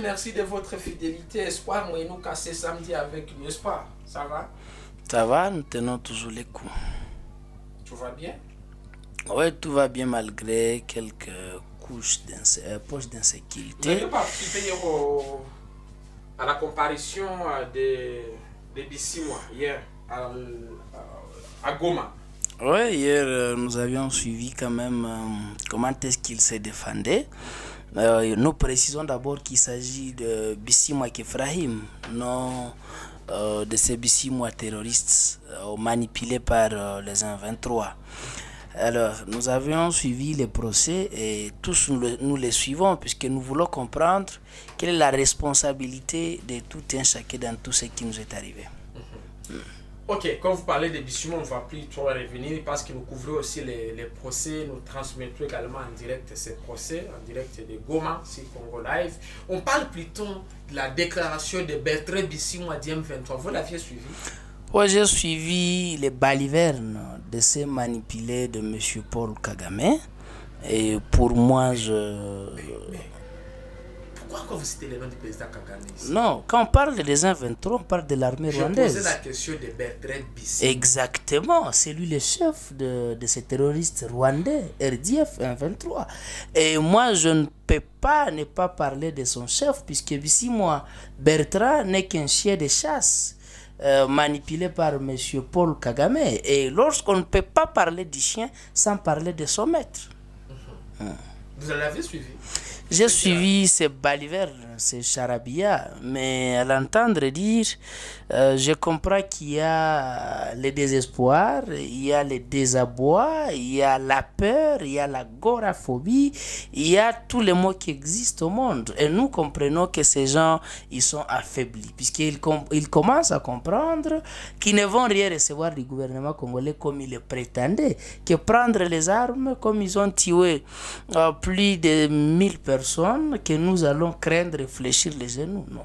merci de votre fidélité. Espoir, moi, nous casser samedi avec nous, n'est-ce pas Ça va Ça va, nous tenons toujours les coups. Tout va bien Oui, tout va bien malgré quelques couches euh, d'insécurité. Vous à la comparution des, 6 mois hier à, euh, Goma Oui, hier, euh, nous avions suivi quand même comment est-ce qu'il s'est défendu. Euh, nous précisons d'abord qu'il s'agit de Bissima Kefrahim, non euh, de ces mois terroristes euh, manipulés par les 1-23. Alors, nous avions suivi les procès et tous nous, les suivons puisque nous voulons comprendre quelle est la responsabilité de tout un chacun dans tout ce qui nous est arrivé. Mhm. Ok, quand vous parlez de Bissouma, on ne va plus trop revenir parce que nous couvrons aussi les, procès. Nous transmettons également en direct ces procès, en direct de Goma, Congo Live. On parle plutôt de la déclaration de Bertrand à DM 23. Vous l'aviez suivi Oui, j'ai suivi les balivernes de ces manipulés de M. Paul Kagame. Et pour moi, je. Pourquoi quand vous citez le nom du président Kagame Non, quand on parle des 123, on parle de l'armée rwandaise. Je posais la question de Bertrand Bissi. Exactement, c'est lui le chef de, ces terroristes rwandais, RDF 123. Et moi, je ne peux pas ne pas parler de son chef, puisque ici, moi, Bertrand n'est qu'un chien de chasse. Euh, manipulé par M. Paul Kagame. Et lorsqu'on ne peut pas parler du chien sans parler de son maître. Mhm. Vous l'avez suivi j'ai suivi ces balivernes c'est charabia, mais à l'entendre dire, euh, je comprends qu'il y a le désespoir, il y a le désaboi, il y a la peur, il y a l'agoraphobie, il y a tous les mots qui existent au monde. Et nous comprenons que ces gens, ils sont affaiblis, puisqu'ils ils commencent à comprendre qu'ils ne vont rien recevoir du gouvernement congolais comme ils le prétendaient, que prendre les armes comme ils ont tué euh, plus de 1000 personnes, que nous allons craindre fléchir les genoux. Non.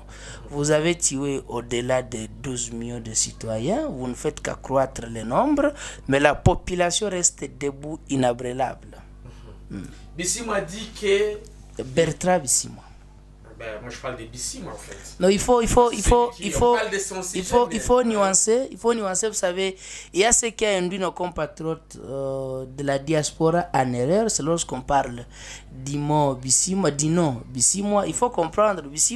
Vous avez tué au-delà de 12 millions de citoyens, vous ne faites qu'accroître les nombres, mais la population reste debout, inabrélable. Bissimo dit que... Bertrand Bissima. Ben, moi, je parle des en fait. Non, il faut, il faut, il faut, il faut, il faut, il faut nuancer, il faut nuancer, vous savez. Il y a ce qui a induit nos compatriotes euh, de la diaspora en erreur, c'est lorsqu'on parle du mot moi du non moi Il faut comprendre, BC,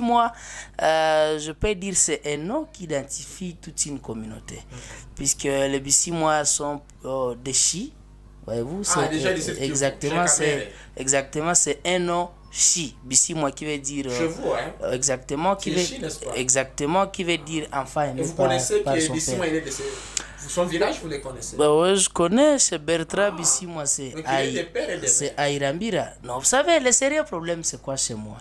euh, je peux dire c'est un nom qui identifie toute une communauté. Puisque les BC, sont euh, des chi, voyez-vous. Ah, exactement, c'est exactement, c'est un nom chi, moi qui veut dire. Je vous, hein? Euh, exactement, qui veut, chi, exactement, qui veut dire enfin. Et vous pas, connaissez que que moi, il est de son village, vous les connaissez bah Je connais, c'est Bertrand ah. ici, moi, c'est Aïrambira. Non, vous savez, le sérieux problème, c'est quoi chez moi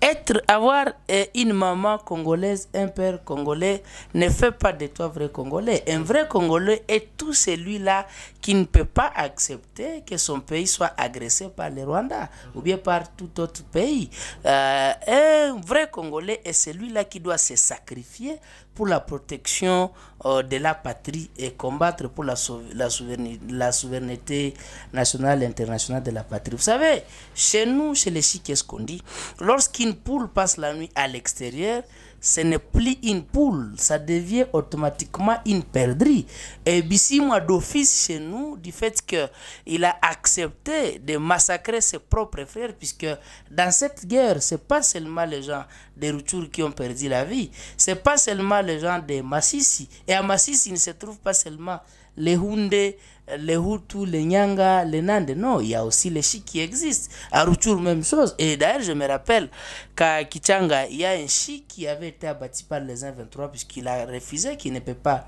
Être, Avoir eh, une maman congolaise, un père congolais, ne fait pas de toi vrai Congolais. Un vrai Congolais est tout celui-là qui ne peut pas accepter que son pays soit agressé par le Rwanda mhm. ou bien par tout autre pays. Euh, un vrai Congolais est celui-là qui doit se sacrifier pour la protection euh, de la patrie et combattre pour la, la, souveraineté, nationale et internationale de la patrie. Vous savez, chez nous, chez les chics, qu'est-ce qu'on dit Lorsqu'une poule passe la nuit à l'extérieur, ce n'est plus une poule, ça devient automatiquement une perdrie. Et Bissi, moi, d'office chez nous, du fait qu'il a accepté de massacrer ses propres frères, puisque dans cette guerre, ce n'est pas seulement les gens des Routour qui ont perdu la vie, ce n'est pas seulement les gens des Massissi. Et à Massissi, il ne se trouve pas seulement les Houndés, les Hutus, les Nyanga, les nandes, Non, il y a aussi les Chi qui existent. À Routour, même chose. Et d'ailleurs, je me rappelle qu'à Kichanga, il y a un Chi qui avait été abattu par les 123 puisqu'il a refusé qu'il ne peut pas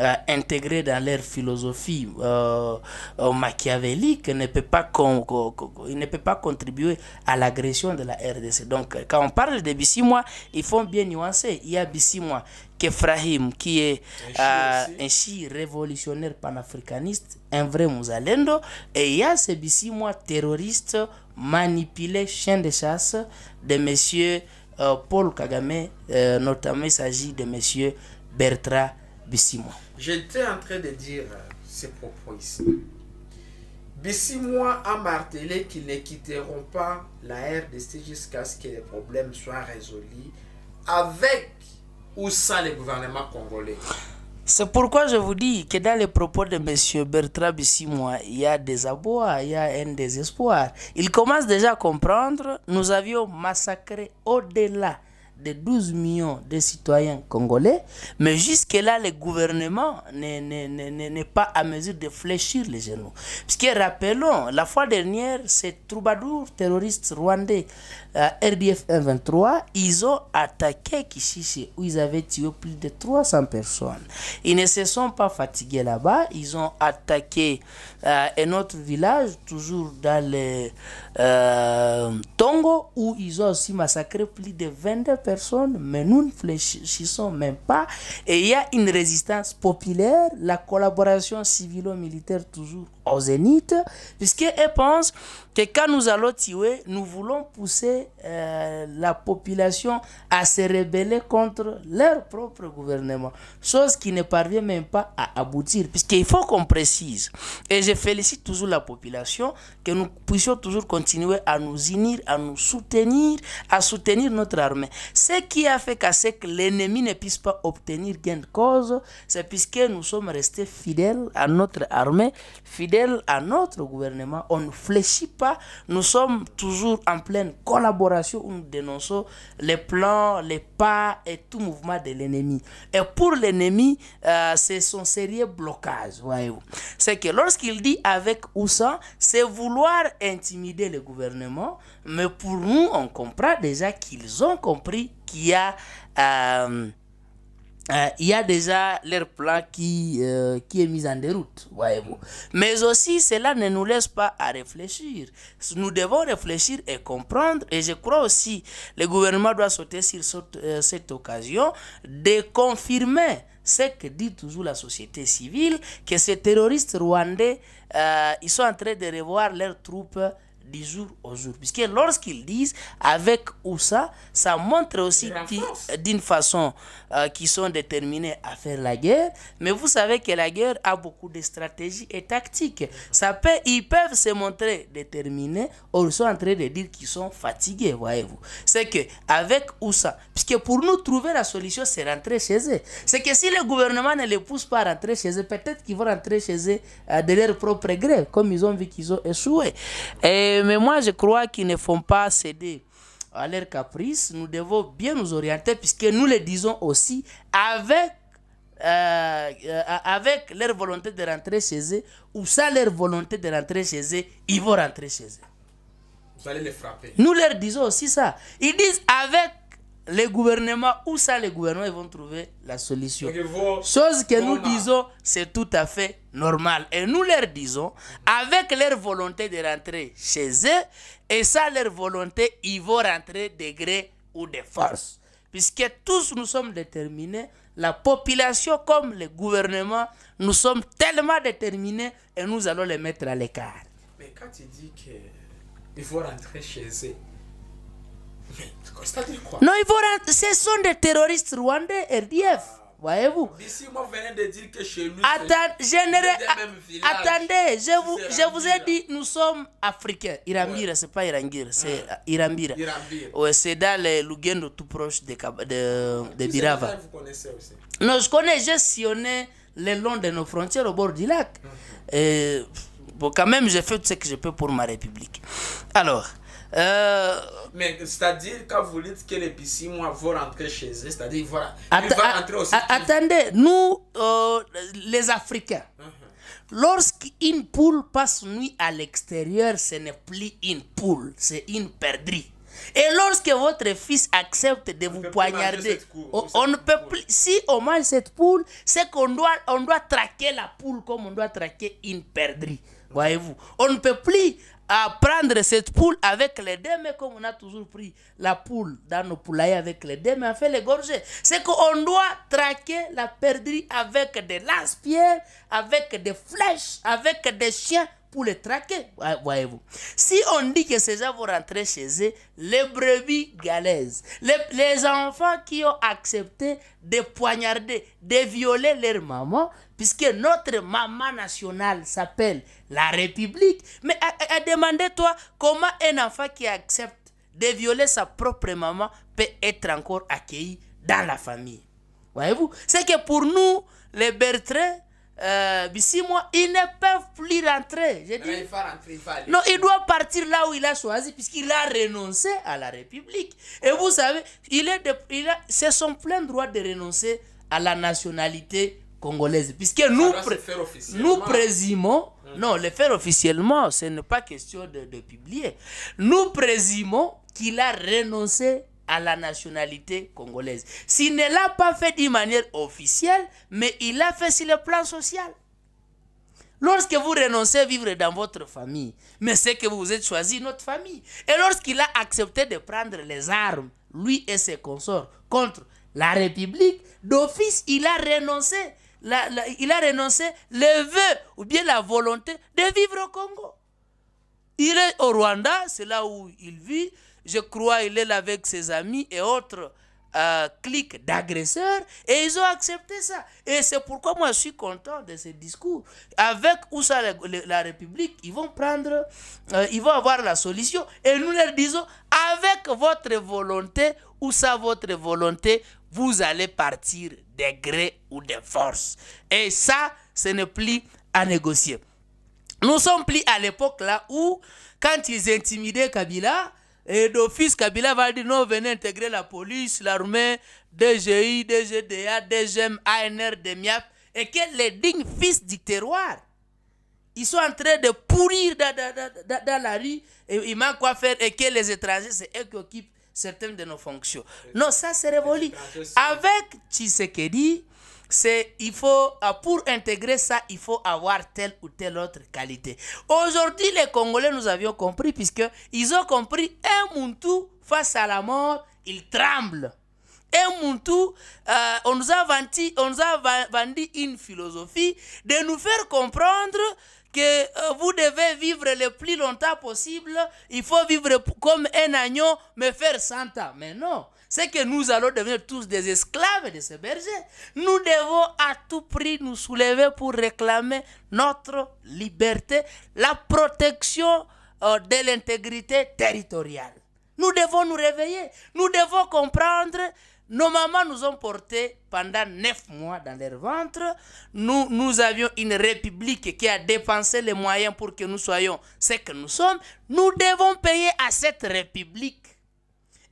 euh, intégrer dans leur philosophie euh, euh machiavélique, ne peut pas il ne peut pas contribuer à l'agression de la RDC. Donc, euh, quand on parle de Bissimois, il faut bien nuancer. Il y a Bissimois, qu'Efrahim, qui est euh, ainsi révolutionnaire panafricaniste, un vrai Mouzalendo, et il y a ces six moi, terroriste manipulé chien de chasse de messieurs euh, Paul Kagame, euh, notamment il s'agit de monsieur Bertrand Bissimois. J'étais en train de dire ces propos ici. Bissimois a martelé qu'ils ne quitteront pas la RDC jusqu'à ce que les problèmes soient résolus avec où ça le gouvernement congolais c'est pourquoi je vous dis que dans les propos de M. Bertrand moi, il y a des abois, il y a un désespoir. Il commence déjà à comprendre, nous avions massacré au-delà de 12 millions de citoyens congolais, mais jusque-là, le gouvernement n'est pas à mesure de fléchir les genoux. Puisque rappelons, la fois dernière, ces troubadours terroristes rwandais euh, RDF 123, ils ont attaqué Kishishi, où ils avaient tué plus de 300 personnes. Ils ne se sont pas fatigués là-bas, ils ont attaqué euh, un autre village, toujours dans les... Euh, Tongo où ils ont aussi massacré plus de 22 personnes, mais nous ne fléchissons même pas. Et il y a une résistance populaire, la collaboration civilo-militaire toujours au zénith, puisqu'elle pense que quand nous allons tuer, nous voulons pousser euh, la population à se rebeller contre leur propre gouvernement, chose qui ne parvient même pas à aboutir, puisqu'il faut qu'on précise, et je félicite toujours la population, que nous puissions toujours continuer à nous unir, à nous soutenir, à soutenir notre armée. Ce qui a fait qu'à que l'ennemi ne puisse pas obtenir gain de cause, c'est puisque nous sommes restés fidèles à notre armée, fidèles à notre gouvernement. On ne fléchit pas. Nous sommes toujours en pleine collaboration nous dénonçons les plans, les pas et tout mouvement de l'ennemi. Et pour l'ennemi, euh, c'est son sérieux blocage, voyez-vous. C'est que lorsqu'il dit avec ou sans, c'est vouloir intimider le gouvernement. Mais pour nous, on comprend déjà qu'ils ont compris qu'il y a... Euh, euh, il y a déjà leur plan qui, euh, qui est mis en déroute, voyez-vous. Mais aussi, cela ne nous laisse pas à réfléchir. Nous devons réfléchir et comprendre. Et je crois aussi, le gouvernement doit sauter sur cette, euh, cette occasion de confirmer ce que dit toujours la société civile, que ces terroristes rwandais, ils sont en train de revoir leurs troupes du jour au jour. Puisque lorsqu'ils disent avec ou ça, ça montre aussi euh, d'une façon euh, qu'ils sont déterminés à faire la guerre. Mais vous savez que la guerre a beaucoup de stratégies et tactiques. Ça peut, ils peuvent se montrer déterminés ou ils sont en train de dire qu'ils sont fatigués, voyez-vous. C'est que avec ou ça, puisque pour nous trouver la solution, c'est rentrer chez eux. C'est que si le gouvernement ne les pousse pas à rentrer chez eux, peut-être qu'ils vont rentrer chez eux euh, de leur propre gré, comme ils ont vu qu'ils ont échoué. Et mais moi, je crois qu'ils ne font pas céder à leurs caprice. Nous devons bien nous orienter, puisque nous les disons aussi avec euh, euh, avec leur volonté de rentrer chez eux ou sans leur volonté de rentrer chez eux, ils vont rentrer chez eux. Vous allez les frapper. Nous leur disons aussi ça. Ils disent avec le gouvernement ou sans le gouvernement, ils vont trouver la solution. Chose que nous disons, c'est tout à fait normal. Et nous leur disons, avec leur volonté de rentrer chez eux, et ça leur volonté, ils vont rentrer de gré ou de force. Puisque tous nous sommes déterminés, la population comme le gouvernement, nous sommes tellement déterminés et nous allons les mettre à l'écart. Mais quand tu dis qu'ils vont rentrer chez eux, mais tu constates quoi Non, ils vont rentrer, ce sont des terroristes rwandais, RDF. Voyez-vous Mais moi venez de dire que chez nous, Attends, je attendez, je vous, je vous ai dit, nous sommes africains. Irambira, ouais. c'est pas Irangir, c'est ah. Irambira. Irambira. Ouais, c'est dans les Lugendo tout proche de, de, de Birava. Vous connaissez aussi. Non, je connais, j'ai sillonné le long de nos frontières au bord du lac. Mhm. Et, bon, quand même, j'ai fait tout ce que je peux pour ma République. Alors, euh, Mais c'est-à-dire, quand vous dites que les piscines vont rentrer chez eux, c'est-à-dire, voilà. vont rentrer aussi attendez, nous, euh, les Africains, uh-huh. lorsqu'une poule passe nuit à l'extérieur, ce n'est plus une poule, c'est une perdrix. Et lorsque votre fils accepte de vous poignarder, on, ne peut plus. Si on mange cette poule, c'est qu'on doit, on doit traquer la poule comme on doit traquer une perdrix. Voyez-vous, on ne peut plus à prendre cette poule avec les deux mais comme on a toujours pris la poule dans nos poulaillers avec les deux mais faire fait l'égorger. C'est qu'on doit traquer la perdrix avec des lance-pierres, avec des flèches, avec des chiens pour les traquer, voyez-vous. Si on dit que ces gens vont rentrer chez eux, les brebis galaises, les, les enfants qui ont accepté de poignarder, de violer leur maman, puisque notre maman nationale s'appelle la République. Mais à, à, toi comment un enfant qui accepte de violer sa propre maman peut être encore accueilli dans la famille. Voyez-vous C'est que pour nous, les Bertrand, euh, mois ils ne peuvent plus rentrer. non, il doit partir là où il a choisi, puisqu'il a renoncé à la République. Et vous savez, il est il c'est son plein droit de renoncer à la nationalité congolaise. Puisque nous, nous présimons, non, le faire officiellement, ce n'est pas question de, de publier. Nous présimons qu'il a renoncé à la nationalité congolaise. S'il ne l'a pas fait d'une manière officielle, mais il l'a fait sur le plan social. Lorsque vous renoncez à vivre dans votre famille, mais c'est que vous vous êtes choisi notre famille. Et lorsqu'il a accepté de prendre les armes, lui et ses consorts, contre la République, d'office, il a renoncé il a renoncé le vœu ou bien la volonté de vivre au Congo. Il est au Rwanda, c'est là où il vit. Je crois qu'il est là avec ses amis et autres euh, cliques d'agresseurs. Et ils ont accepté ça. Et c'est pourquoi moi je suis content de ce discours. Avec ou ça la, République, ils vont prendre, euh, ils vont avoir la solution. Et nous leur disons, avec votre volonté, ou ça votre volonté, vous allez partir des gré ou de forces. Et ça, ce n'est plus à négocier. Nous sommes plus à l'époque là où, quand ils intimidaient Kabila, et d'office, Kabila va dire non, venez intégrer la police, l'armée, DGI, DGDA, DGM, ANR, MIAF, et que les dignes fils du terroir, ils sont en train de pourrir dans, la rue, et il manque quoi faire, et que les étrangers, c'est eux qui certaines de nos fonctions. Non, ça c'est révolu. Avec Tshisekedi, c'est il faut ah, pour intégrer ça, il faut avoir telle ou telle autre qualité. Aujourd'hui, les Congolais nous avions compris puisque ils ont compris un Muntu face à la mort, il tremble. Un Muntu, euh, on nous a on nous a vendu une philosophie de nous faire comprendre que euh, vous devez vivre le plus longtemps possible. Il faut vivre comme un agneau, mais faire 100 ans. Mais non, c'est que nous allons devenir tous des esclaves de ce berger. Nous devons à tout prix nous soulever pour réclamer notre liberté, la protection euh, de l'intégrité territoriale. Nous devons nous réveiller, nous devons comprendre nos mamans nous ont portés pendant neuf mois dans leur ventre. Nous, nous avions une république qui a dépensé les moyens pour que nous soyons ce que nous sommes. Nous devons payer à cette république.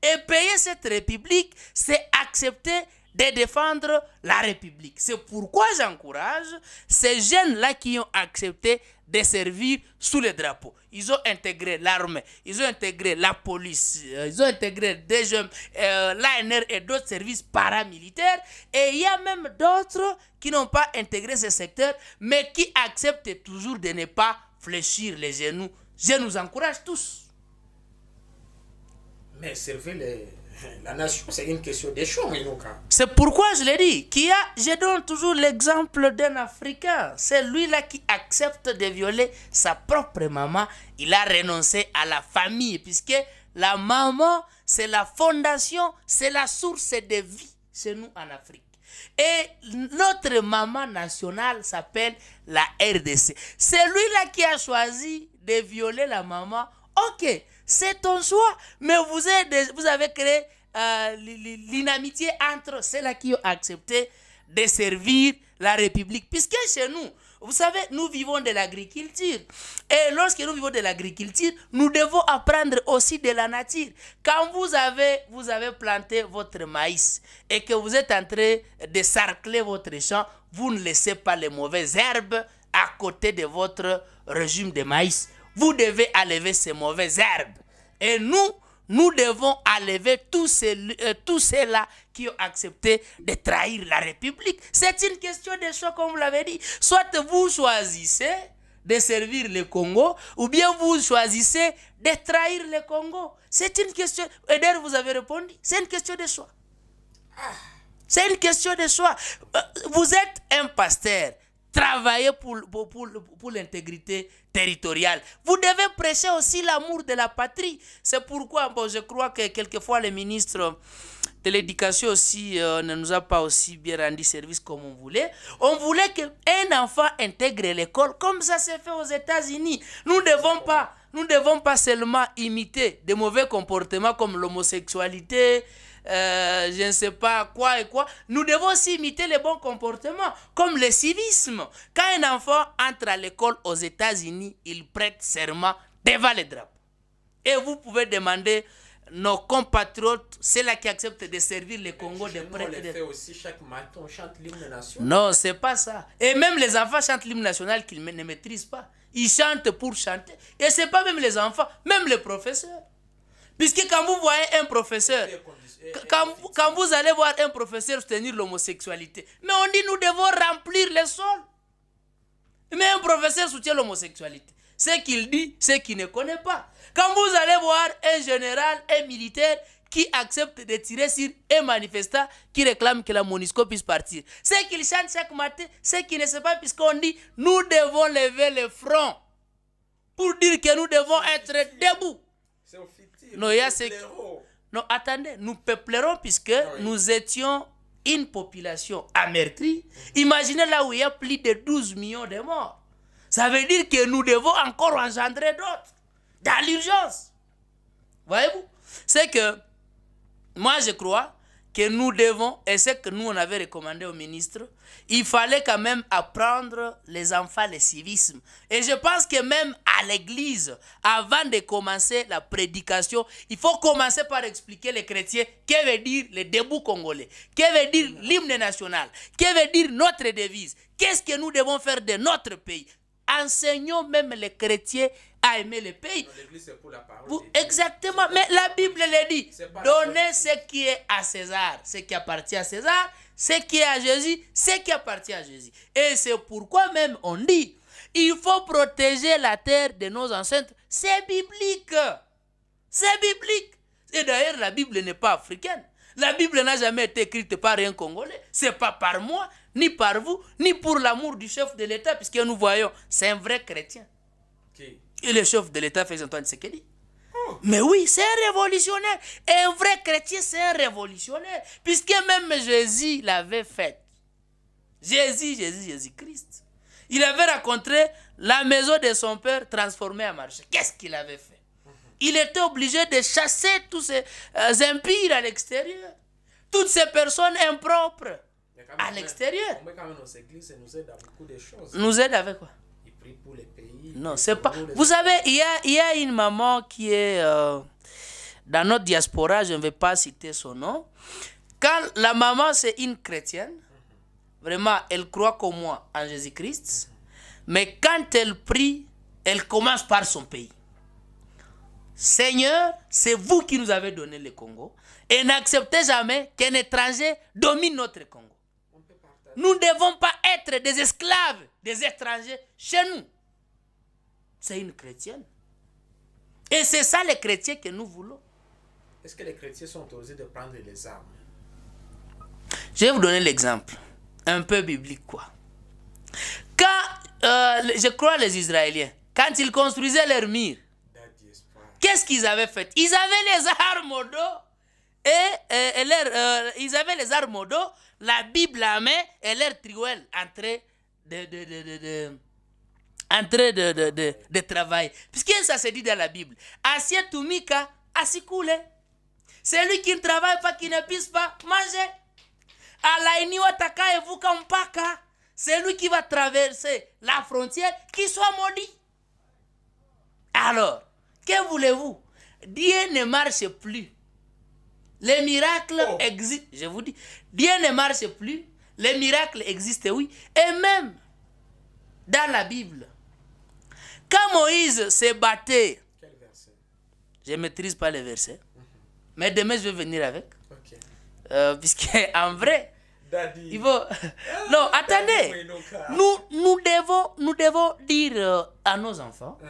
Et payer cette république, c'est accepter de défendre la République. C'est pourquoi j'encourage ces jeunes-là qui ont accepté de servir sous le drapeau. Ils ont intégré l'armée, ils ont intégré la police, euh, ils ont intégré des euh, l'ANR et d'autres services paramilitaires. Et il y a même d'autres qui n'ont pas intégré ce secteur, mais qui acceptent toujours de ne pas fléchir les genoux. Je nous encourage tous. Mais servez les la nation, c'est une question des choix, C'est pourquoi je l'ai dit. Qui a, je donne toujours l'exemple d'un Africain. C'est lui-là qui accepte de violer sa propre maman. Il a renoncé à la famille, puisque la maman, c'est la fondation, c'est la source de vie chez nous en Afrique. Et notre maman nationale s'appelle la RDC. C'est lui-là qui a choisi de violer la maman. Ok, c'est ton choix. Mais vous, avez créé euh, l'inamitié entre ceux-là qui ont accepté de servir la République. Puisque chez nous, vous savez, nous vivons de l'agriculture. Et lorsque nous vivons de l'agriculture, nous devons apprendre aussi de la nature. Quand vous avez, vous avez planté votre maïs et que vous êtes en train de sarcler votre champ, vous ne laissez pas les mauvaises herbes à côté de votre régime de maïs vous devez enlever ces mauvaises herbes. Et nous, nous devons enlever euh, tous ceux-là qui ont accepté de trahir la République. C'est une question de choix, comme vous l'avez dit. Soit vous choisissez de servir le Congo, ou bien vous choisissez de trahir le Congo. C'est une question... Et vous avez répondu, c'est une question de choix. C'est une question de choix. Euh, vous êtes un pasteur. Travailler pour, pour, pour, l'intégrité territoriale. Vous devez prêcher aussi l'amour de la patrie. C'est pourquoi bon, je crois que quelquefois le ministre de l'éducation aussi euh, ne nous a pas aussi bien rendu service comme on voulait. On voulait qu'un enfant intègre l'école comme ça s'est fait aux États-Unis. Nous ne devons pas, nous devons pas seulement imiter des mauvais comportements comme l'homosexualité, euh, je ne sais pas quoi et quoi. Nous devons aussi imiter les bons comportements, comme le civisme. Quand un enfant entre à l'école aux États-Unis, il prête serment devant les drapeaux. Et vous pouvez demander nos compatriotes, c'est là qui accepte de servir le Congo de On le fait aussi chaque matin, on chante l'hymne national. Non, c'est pas ça. Et même les enfants chantent l'hymne national qu'ils ne maîtrisent pas. Ils chantent pour chanter. Et c'est pas même les enfants, même les professeurs. Puisque quand vous voyez un professeur, quand, vous allez voir un professeur soutenir l'homosexualité, mais on dit nous devons remplir le sol. Mais un professeur soutient l'homosexualité. Ce qu'il dit, ce qu'il ne connaît pas. Quand vous allez voir un général, un militaire qui accepte de tirer sur un manifestant qui réclame que la monisco puisse partir. Ce qu'il chante chaque matin, ce qu'il ne sait pas, puisqu'on dit nous devons lever le front pour dire que nous devons être debout non, attendez, nous peuplerons puisque ah nous étions une population amertrie. Imaginez là où il y a plus de 12 millions de morts. Ça veut dire que nous devons encore engendrer d'autres dans l'urgence. Voyez-vous C'est que moi je crois que nous devons, et c'est que nous on avait recommandé au ministre, il fallait quand même apprendre les enfants le civisme. Et je pense que même l'église, avant de commencer la prédication, il faut commencer par expliquer les chrétiens que veut dire le debout congolais, que veut dire l'hymne national, que veut dire notre devise, qu'est-ce que nous devons faire de notre pays. Enseignons même les chrétiens à aimer le pays. exactement, mais la Bible le dit. Donnez ce qui est à César, ce qui appartient à César, ce qui est à Jésus, ce qui appartient à Jésus. Et c'est pourquoi même on dit il faut protéger la terre de nos ancêtres. C'est biblique. C'est biblique. Et d'ailleurs, la Bible n'est pas africaine. La Bible n'a jamais été écrite par un Congolais. C'est pas par moi, ni par vous, ni pour l'amour du chef de l'État, puisque nous voyons, c'est un vrai chrétien. Et le chef de l'État, fait Antoine Sekedi. Oh. Mais oui, c'est un révolutionnaire. un vrai chrétien, c'est un révolutionnaire. Puisque même Jésus l'avait fait. Jésus, Jésus, Jésus-Christ. Il avait raconté la maison de son père transformée en marché. Qu'est-ce qu'il avait fait Il était obligé de chasser tous ces euh, empires à l'extérieur. Toutes ces personnes impropres à l'extérieur. Nous aide avec quoi Il prie pour les pays. Non, c'est pas. Vous savez, il y a, une maman qui est euh, dans notre diaspora, je ne vais pas citer son nom. Quand la maman, c'est une chrétienne, Vraiment, elle croit comme moi en Jésus-Christ. Mais quand elle prie, elle commence par son pays. Seigneur, c'est vous qui nous avez donné le Congo. Et n'acceptez jamais qu'un étranger domine notre Congo. Nous ne devons pas être des esclaves des étrangers chez nous. C'est une chrétienne. Et c'est ça les chrétiens que nous voulons. Est-ce que les chrétiens sont autorisés de prendre les armes Je vais vous donner l'exemple un peu biblique, quoi. Quand, euh, je crois, les Israéliens, quand ils construisaient leur murs, qu'est-ce qu'ils avaient fait Ils avaient les armes au dos, et, euh, ils avaient les armes au dos, la Bible à main et leur triouelle entrée de, de, de, de de, de, Puisque ça se dit dans la Bible. Assiette Tumika, c'est Celui qui ne travaille pas, qui ne puisse pas manger vous lui C'est lui qui va traverser la frontière, qui soit maudit. Alors, que voulez-vous Dieu ne marche plus. Les miracles oh. existent, je vous dis. Dieu ne marche plus. Les miracles existent, oui. Et même dans la Bible, quand Moïse se battait, Quel verset? je ne maîtrise pas les versets, mais demain je vais venir avec. Euh, puisqu'en vrai, il faut... Non, attendez. Nous, nous, devons, nous devons dire euh, à nos enfants, hein.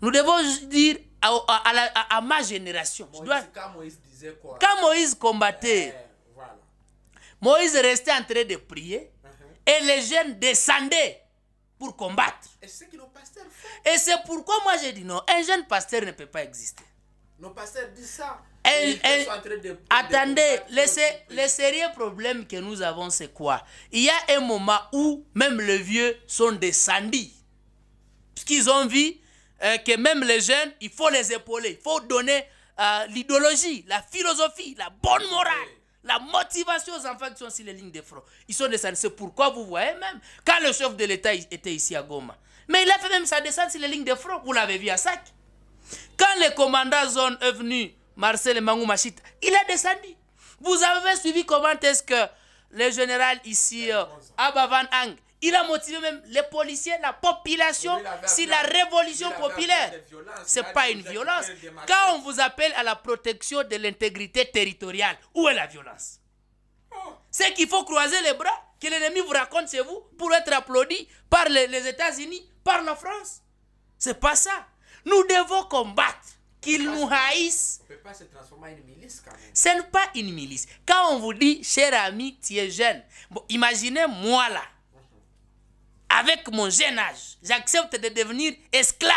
nous devons dire à, à, ma génération. Quand Moïse disait quoi Quand Moïse combattait, eh, Moïse restait en train de prier uh-huh. et les jeunes descendaient pour combattre. Et c'est pourquoi moi j'ai dit non, un jeune pasteur ne peut pas exister. Nos pasteurs disent ça attendez, de... le, sérieux problème que nous avons, c'est quoi Il y a un moment où même les vieux sont descendus. Parce qu'ils ont vu euh, que même les jeunes, il faut les épauler. Il faut donner euh, l'idéologie, la philosophie, la bonne morale, la motivation aux enfants qui sont sur les lignes de front. Ils sont descendus. C'est pourquoi vous voyez même, quand le chef de l'État était ici à Goma, mais il a fait même sa descente sur les lignes de front. Vous l'avez vu à Sac. Quand les commandants zone est venu Marcel Machit, il est descendu. Vous avez suivi comment est-ce que le général ici, euh, Ang, il a motivé même les policiers, la population, si la révolution populaire. Ce n'est pas une violence. Quand on vous appelle à la protection de l'intégrité territoriale, où est la violence oh. C'est qu'il faut croiser les bras, que l'ennemi vous raconte chez vous, pour être applaudi par les, les États-Unis, par la France. C'est pas ça. Nous devons combattre qu'ils nous haïssent. peut pas se transformer en milice. Ce n'est pas une milice. Quand on vous dit, cher ami, tu es jeune, bon, imaginez moi là, avec mon jeune âge, j'accepte de devenir esclave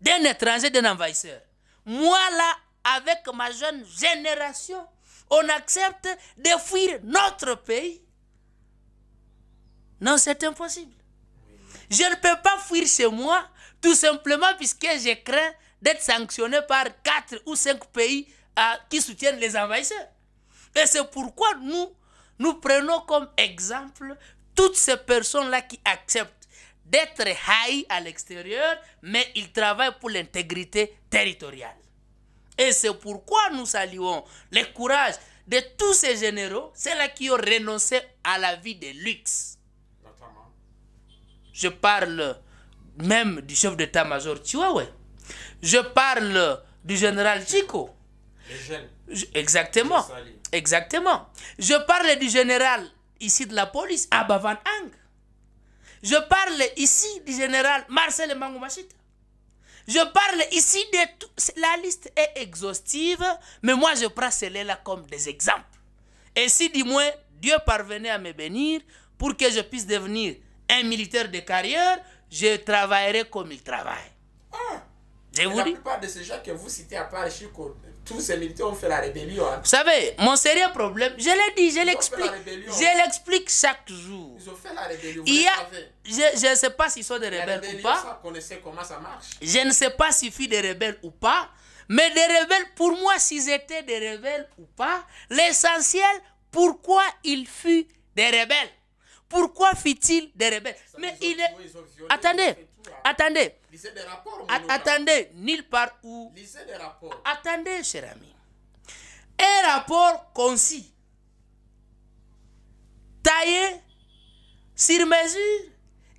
d'un étranger, d'un envahisseur. Moi là, avec ma jeune génération, on accepte de fuir notre pays. Non, c'est impossible. Je ne peux pas fuir chez moi tout simplement puisque j'ai craint d'être sanctionné par quatre ou cinq pays euh, qui soutiennent les envahisseurs. Et c'est pourquoi nous, nous prenons comme exemple toutes ces personnes-là qui acceptent d'être haïs à l'extérieur, mais ils travaillent pour l'intégrité territoriale. Et c'est pourquoi nous saluons le courage de tous ces généraux, ceux-là qui ont renoncé à la vie de luxe. Je parle même du chef d'état-major Chihuahua. Je parle du général Chico. exactement. exactement. Je parle du général ici de la police, Abavan Ang. Je parle ici du général Marcel Mangomachita. Je parle ici de tout. La liste est exhaustive, mais moi je prends celle-là comme des exemples. Et si du moins Dieu parvenait à me bénir pour que je puisse devenir un militaire de carrière, je travaillerai comme il travaille. Hein? je vous la de ces gens que vous citez à part Chico, tous ces militants ont fait la rébellion. Hein. Vous savez, mon sérieux problème, je l'ai dit, je l'explique. Je l'explique chaque jour. Ils ont fait la rébellion. Il y a, je ne sais pas s'ils sont des rebelles ou pas. Ça, comment ça marche. Je ne sais pas s'ils fuient des rebelles ou pas. Mais des rebelles, pour moi, s'ils étaient des rebelles ou pas, l'essentiel, pourquoi ils furent des rebelles pourquoi fit-il des rebelles Mais il est... Attendez, attendez. attendez, nulle part où... Attendez, cher ami. Un rapport concis, taillé sur mesure,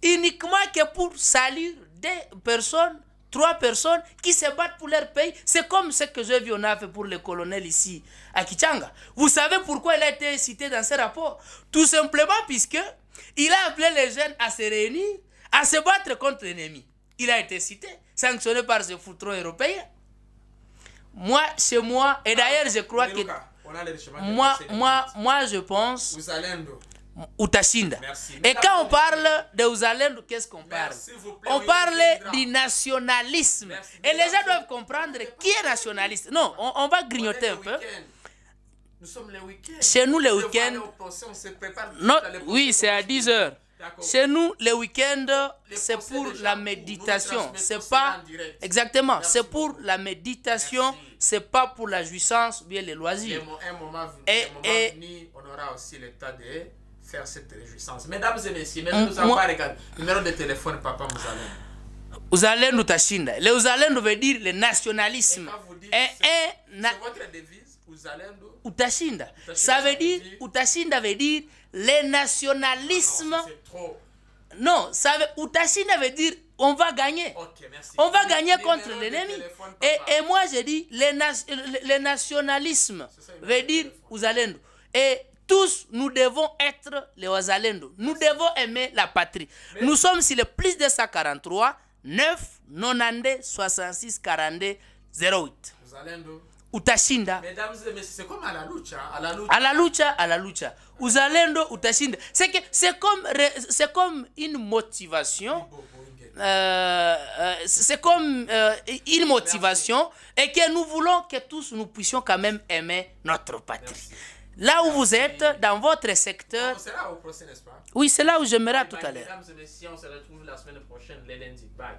uniquement que pour saluer des personnes trois personnes qui se battent pour leur pays. C'est comme ce que j'ai vu on a fait pour le colonel ici à Kichanga. Vous savez pourquoi il a été cité dans ce rapport Tout simplement puisque il a appelé les jeunes à se réunir, à se battre contre l'ennemi. Il a été cité, sanctionné par ce foutre européen. Moi, chez moi, et d'ailleurs, je crois ah, que... Moi, moi, moi, je pense utashinda. Et quand on parle de uzalendo, qu'est-ce qu'on parle On parle du nationalisme. Et les gens doivent comprendre qui est nationaliste. Non, on, va grignoter un peu. Chez nous, les week-ends. oui, c'est à 10 heures. Chez nous, les week-ends, c'est pour la méditation. C'est pas. Exactement. C'est pour la méditation. C'est pas pour la jouissance ou bien les loisirs. Et, on aura aussi de faire cette réjouissance. Mesdames et messieurs, nous le numéro de téléphone, papa allez nous tashinda. Le Uzalendo veut dire le nationalisme. Et, et, eh, eh, na... votre devise, Uzalendo. Utashinda. Ça veut dire, utashinda veut dire le nationalisme. Ah non, trop. non, ça veut, utashinda veut dire on va gagner. merci. On va gagner contre l'ennemi. Et, et, moi, je dis, le, le nationalisme veut dire Uzalendo. Et tous, nous devons être les Ozalendo. Nous devons aimer la patrie. Nous sommes sur le plus de 143 9 90 66 42 08. Wazalendo. Utashinda. Mesdames et messieurs, c'est comme à la lucha. À la lucha, à la lucha. À la C'est que c'est comme, c'est comme une motivation. Euh, euh, c'est comme euh, une motivation et que nous voulons que tous nous puissions quand même aimer notre patrie. Là où vous êtes, dans votre secteur. C'est là où n'est-ce pas? Oui, c'est là où je me rends tout à l'heure. Mesdames et messieurs, on se retrouve la semaine prochaine, les lundi. Bye.